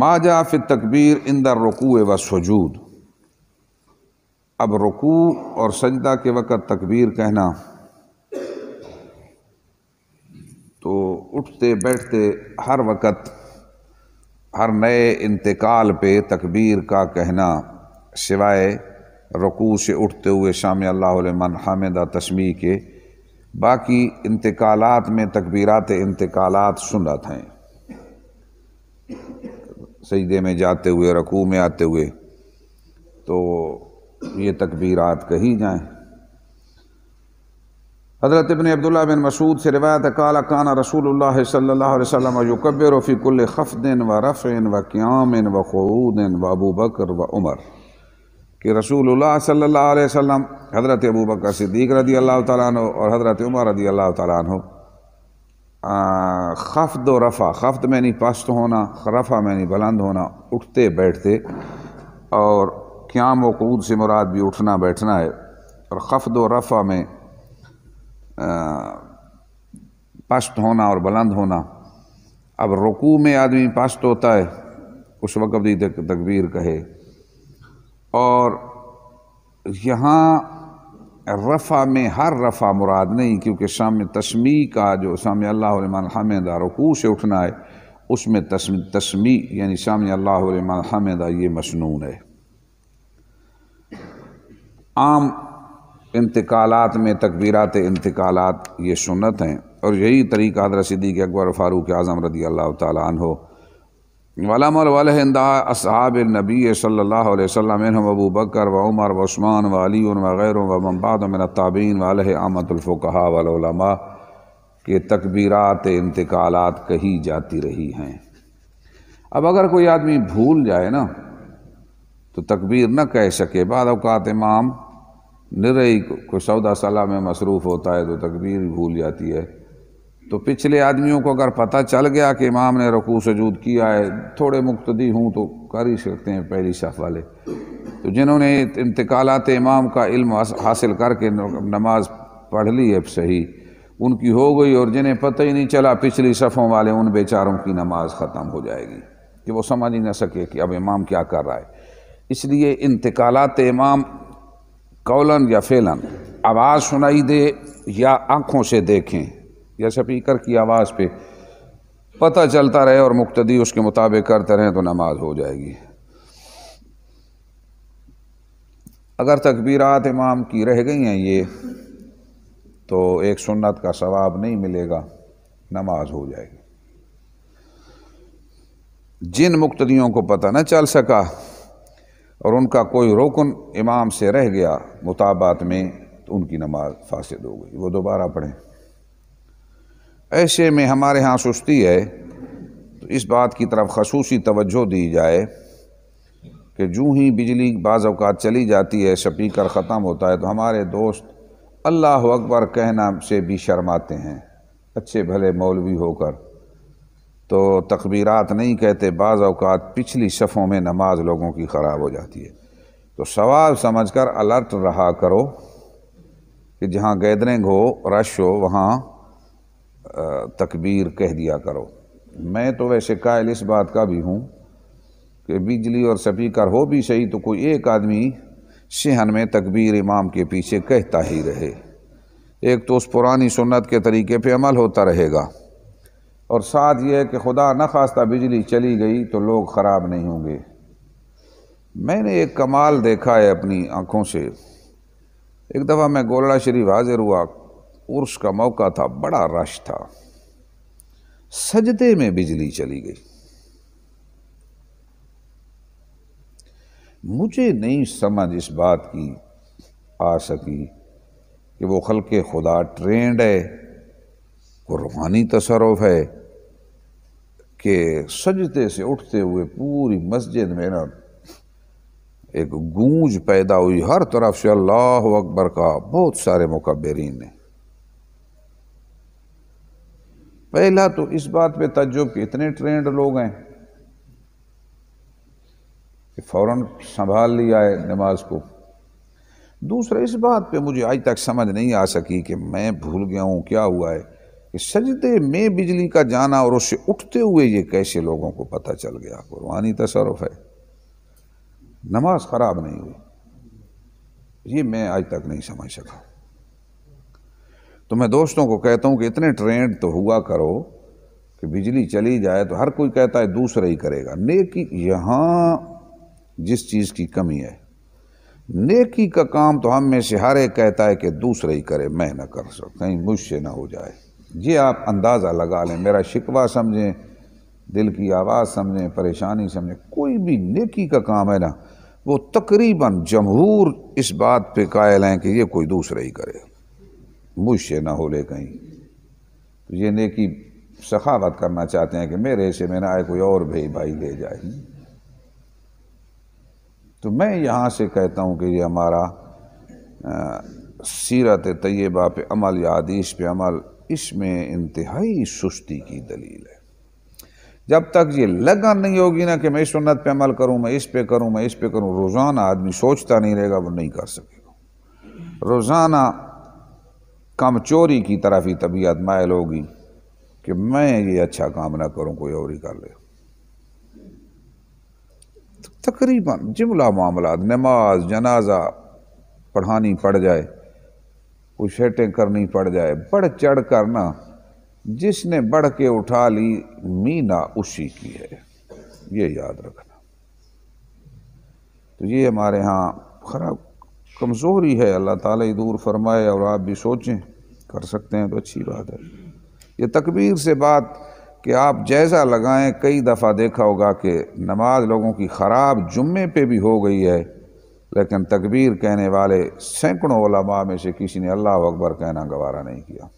मा फ तकबीर इन द रुकू व सजूद अब रुकू और सजदा के वक़्त तकबीर कहना तो उठते बैठते हर वक़्त हर नए इंतकाल पे तकबीर का कहना सिवाय रुकू से उठते हुए शाम अल्लामन हामिदा तशमी के बाकी इंतकालात में तकबीरात इंतकालात सुना था सजदे में जाते हुए रकू में आते हुए तो ये तकबीरात कही जाए हज़रत इबन अब्दुल्ला बिन मसूद से रवायत काला काना रसूल सल्ला वफ़ीकुल खफ़दिन व रफ़िन व क़्याम व ख़ूदिन व अबू बकर व उमर कि रसूल सल्ला हज़रत अबू बकर सिद्दीक रदी अल्लाह ताली और हज़रत उमर रदी अल्लाह ताली खफ दो रफ़ा खफ्द मैंने पस्त होना रफ़ा मैंने बुलंद होना उठते बैठते और क्याम व कूद से मुराद भी उठना बैठना है और खफ दो रफ़ा में पस्त होना और बुलंद होना अब रुकू में आदमी पस्त होता है उस वक़्त ही तकबीर कहे और यहाँ रफ़ा में हर रफ़ा मुराद नहीं क्योंकि शाम तस्मी का जो शाम अल्लाहमदा रकू से उठना है उसमें तस्मी तस्मी यानी शाम अल्लाहमदा ये मसनून है आम इंतकाल में तकबीरत इंतकाल ये सुनत हैं और यही तरीका हदरत सिद्दीक अकबर फ़ारूक आज़म रदी अल्लाह तन हो वलमरवलहिंदा अब नबी सल्ला वसम अबू बकर व उमर वस्मान वली वग़ैर वमबाद मिनताबीन वाल आमतुल्फ़ा वलमा के तकबीरत इंतकाल कही जाती रही हैं अब अगर कोई आदमी भूल जाए ना तो तकबीर न कह सके बाद अवकात इमाम निरई को सौदा सलाह में मसरूफ़ होता है तो तकबीर भूल जाती है तो पिछले आदमियों को अगर पता चल गया कि इमाम ने रकू सजूद किया है थोड़े मुक्तदी हूँ तो कर ही सकते हैं पहली शफ वाले तो जिन्होंने इंतकालत इमाम का इल्म हासिल करके नमाज पढ़ ली है सही उनकी हो गई और जिन्हें पता ही नहीं चला पिछली शफ़ों वाले उन बेचारों की नमाज ख़त्म हो जाएगी कि वो समझ ही ना सके कि अब इमाम क्या कर रहा है इसलिए इंतकालत इमाम कौलन या फेलन आवाज़ सुनाई दे या आँखों से देखें या स्पीकर की आवाज़ पे पता चलता रहे और मुक्तदी उसके मुताबिक करते रहें तो नमाज हो जाएगी अगर तकबीरात इमाम की रह गई हैं ये तो एक सुन्नत का सवाब नहीं मिलेगा नमाज हो जाएगी जिन मुक्तदियों को पता न चल सका और उनका कोई रुकन इमाम से रह गया मुताबात में तो उनकी नमाज फासद हो गई वो दोबारा पढ़ें ऐसे में हमारे यहाँ सुस्ती है तो इस बात की तरफ खसूसी तवज्जो दी जाए कि जूँ ही बिजली बाज़ अवकात चली जाती है स्पीकर ख़त्म होता है तो हमारे दोस्त अल्लाह अकबर कहना से भी शर्माते हैं अच्छे भले मौलवी होकर तो तकबीरत नहीं कहते बाज़ अवकात पिछली शफ़ों में नमाज लोगों की ख़राब हो जाती है तो सवाल समझ कर अलर्ट रहा करो कि जहाँ गैदरिंग हो रश हो वहाँ तकबीर कह दिया करो मैं तो वैसे कायल इस बात का भी हूँ कि बिजली और स्पीकर हो भी सही तो कोई एक आदमी सिहन में तकबीर इमाम के पीछे कहता ही रहे एक तो उस पुरानी सुन्नत के तरीके पे अमल होता रहेगा और साथ ये है कि खुदा न खास्ता बिजली चली गई तो लोग ख़राब नहीं होंगे मैंने एक कमाल देखा है अपनी आँखों से एक दफ़ा मैं गोलड़ा शरीफ हाजिर हुआ उर्स का मौका था बड़ा रश था सजदे में बिजली चली गई मुझे नहीं समझ इस बात की आ सकी कि वो खल के खुदा ट्रेंड है कुरबानी रूहानी तसरफ है कि सजदे से उठते हुए पूरी मस्जिद में ना एक गूंज पैदा हुई हर तरफ से अल्लाह अकबर का बहुत सारे मुकबरीन ने पहला तो इस बात पे तजुब कि इतने ट्रेंड लोग हैं कि फौरन संभाल लिया है नमाज को दूसरा इस बात पे मुझे आज तक समझ नहीं आ सकी कि मैं भूल गया हूँ क्या हुआ है कि सजदे में बिजली का जाना और उससे उठते हुए ये कैसे लोगों को पता चल गया कुरबानी तसरफ है नमाज ख़राब नहीं हुई ये मैं आज तक नहीं समझ सका तो मैं दोस्तों को कहता हूँ कि इतने ट्रेंड तो हुआ करो कि बिजली चली जाए तो हर कोई कहता है दूसरा ही करेगा नेकी यहाँ जिस चीज़ की कमी है नेकी का काम तो हम में से हर एक कहता है कि दूसरा ही करे मैं ना कर सकता कहीं मुझसे ना हो जाए ये आप अंदाज़ा लगा लें मेरा शिकवा समझें दिल की आवाज़ समझें परेशानी समझें कोई भी नेकी का काम है ना वो तकरीबन जमहूर इस बात पे कायल हैं कि ये कोई दूसरा ही करे बुश ना हो ले कहीं तो ये नेकी सखावत करना चाहते हैं कि मेरे से मेरा आए कोई और भाई भाई ले जाए तो मैं यहाँ से कहता हूँ कि ये हमारा सीरत तयबा पे अमल या आदिश पे अमल इसमें इंतहाई सुस्ती की दलील है जब तक ये लगन नहीं होगी ना कि मैं इस सुन्नत पे अमल करूँ मैं इस पे करूँ मैं इस पे करूँ रोज़ाना आदमी सोचता नहीं रहेगा वो नहीं कर सकेगा रोज़ाना कम चोरी की तरफ ही तबीयत मायल होगी कि मैं ये अच्छा काम ना करूं कोई और ही कर ले तो तकरीबन जुमला मामला नमाज जनाजा पढ़ानी पड़ जाए हेटें करनी पड़ जाए बढ़ चढ़ कर ना जिसने बढ़ के उठा ली मीना उसी की है ये याद रखना तो ये हमारे यहाँ खराब कमज़ोरी है अल्लाह ताला ही दूर फरमाए और आप भी सोचें कर सकते हैं तो अच्छी बात है ये तकबीर से बात कि आप जायज़ा लगाएं कई दफ़ा देखा होगा कि नमाज लोगों की ख़राब जुम्मे पे भी हो गई है लेकिन तकबीर कहने वाले सैकड़ों में से किसी ने अल्लाह अकबर कहना गवारा नहीं किया